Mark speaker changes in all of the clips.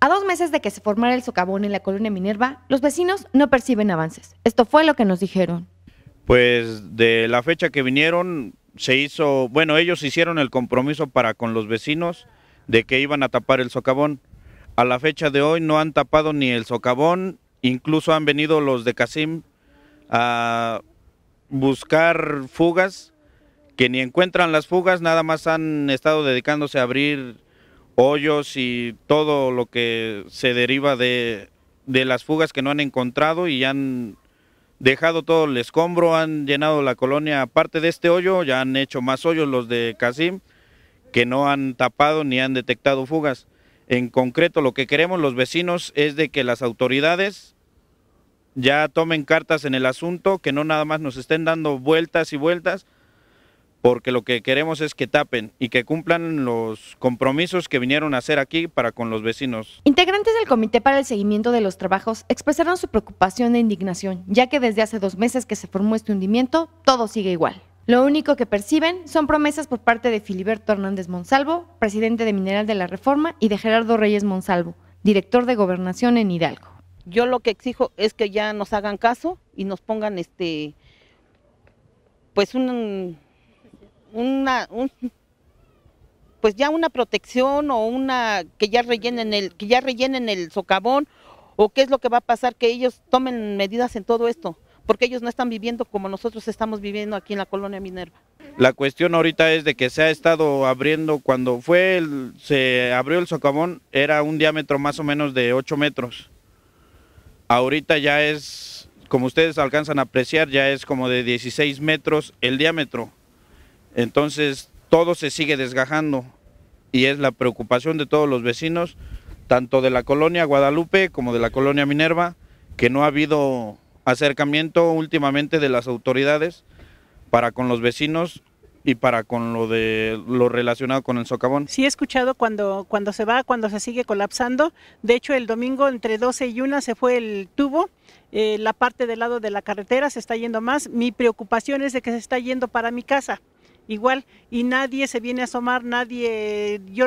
Speaker 1: A dos meses de que se formara el socavón en la colonia Minerva, los vecinos no perciben avances. Esto fue lo que nos dijeron.
Speaker 2: Pues de la fecha que vinieron, se hizo, bueno, ellos hicieron el compromiso para con los vecinos de que iban a tapar el socavón. A la fecha de hoy no han tapado ni el socavón, incluso han venido los de Casim a buscar fugas, que ni encuentran las fugas, nada más han estado dedicándose a abrir hoyos y todo lo que se deriva de, las fugas que no han encontrado y han dejado todo el escombro, han llenado la colonia, aparte de este hoyo, ya han hecho más hoyos los de Casim, que no han tapado ni han detectado fugas. En concreto, lo que queremos los vecinos es de que las autoridades ya tomen cartas en el asunto, que no nada más nos estén dando vueltas y vueltas, porque lo que queremos es que tapen y que cumplan los compromisos que vinieron a hacer aquí para con los vecinos.
Speaker 1: Integrantes del Comité para el Seguimiento de los Trabajos expresaron su preocupación e indignación, ya que desde hace dos meses que se formó este hundimiento, todo sigue igual. Lo único que perciben son promesas por parte de Filiberto Hernández Monsalvo, presidente de Mineral de la Reforma, y de Gerardo Reyes Monsalvo, director de Gobernación en Hidalgo.
Speaker 3: Yo lo que exijo es que ya nos hagan caso y nos pongan este pues un, una pues ya una protección o una que ya rellenen el que ya rellenen el socavón o qué es lo que va a pasar que ellos tomen medidas en todo esto, porque ellos no están viviendo como nosotros estamos viviendo aquí en la colonia Minerva.
Speaker 2: La cuestión ahorita es de que se ha estado abriendo cuando fue el, se abrió el socavón era un diámetro más o menos de 8 metros Ahorita ya es, como ustedes alcanzan a apreciar, ya es como de 16 metros el diámetro. Entonces todo se sigue desgajando y es la preocupación de todos los vecinos, tanto de la colonia Guadalupe como de la colonia Minerva, que no ha habido acercamiento últimamente de las autoridades para con los vecinos y para con lo de lo relacionado con el socavón. Sí he escuchado
Speaker 4: cuando cuando se va, cuando se sigue colapsando. De hecho, el domingo entre 12 y 1 se fue el tubo. Eh, la parte del lado de la carretera se está yendo más. Mi preocupación es de que se está yendo para mi casa. Igual, y nadie se viene a asomar, nadie, yo,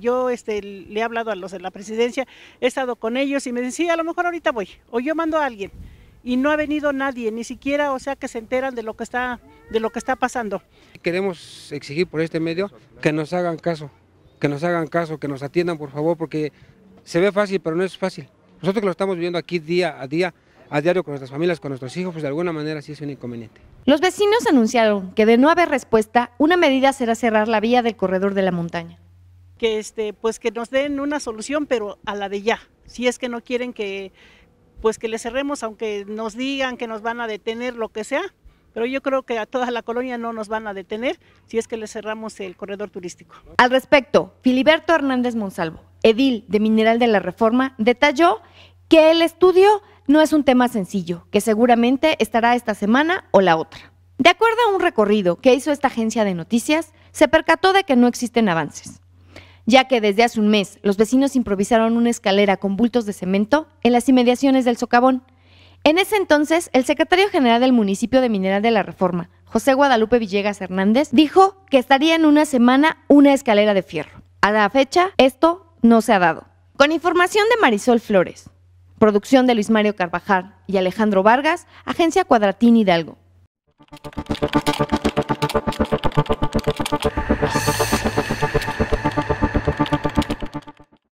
Speaker 4: yo este, le he hablado a los de la presidencia, he estado con ellos y me dicen, sí, a lo mejor ahorita voy, o yo mando a alguien y no ha venido nadie, ni siquiera, o sea, que se enteran de lo que está, de lo que está pasando. Queremos exigir por este medio que nos hagan caso, que nos hagan caso, que nos atiendan, por favor, porque se ve fácil, pero no es fácil. Nosotros que lo estamos viviendo aquí día a día, a diario con nuestras familias, con nuestros hijos, pues de alguna manera sí es un inconveniente.
Speaker 1: Los vecinos anunciaron que de no haber respuesta, una medida será cerrar la vía del corredor de la montaña.
Speaker 4: Que este, pues que nos den una solución, pero a la de ya. Si es que no quieren que, pues que le cerremos, aunque nos digan que nos van a detener, lo que sea, pero yo creo que a toda la colonia no nos van a detener si es que le cerramos el corredor turístico.
Speaker 1: Al respecto, Filiberto Hernández Monsalvo, edil de Mineral de la Reforma, detalló que el estudio no es un tema sencillo, que seguramente estará esta semana o la otra. De acuerdo a un recorrido que hizo esta agencia de noticias, se percató de que no existen avances ya que desde hace un mes los vecinos improvisaron una escalera con bultos de cemento en las inmediaciones del socavón. En ese entonces, el secretario general del municipio de Mineral de la Reforma, José Guadalupe Villegas Hernández, dijo que estaría en una semana una escalera de fierro. A la fecha, esto no se ha dado. Con información de Marisol Flores, producción de Luis Mario Carvajal y Alejandro Vargas, Agencia Cuadratín Hidalgo.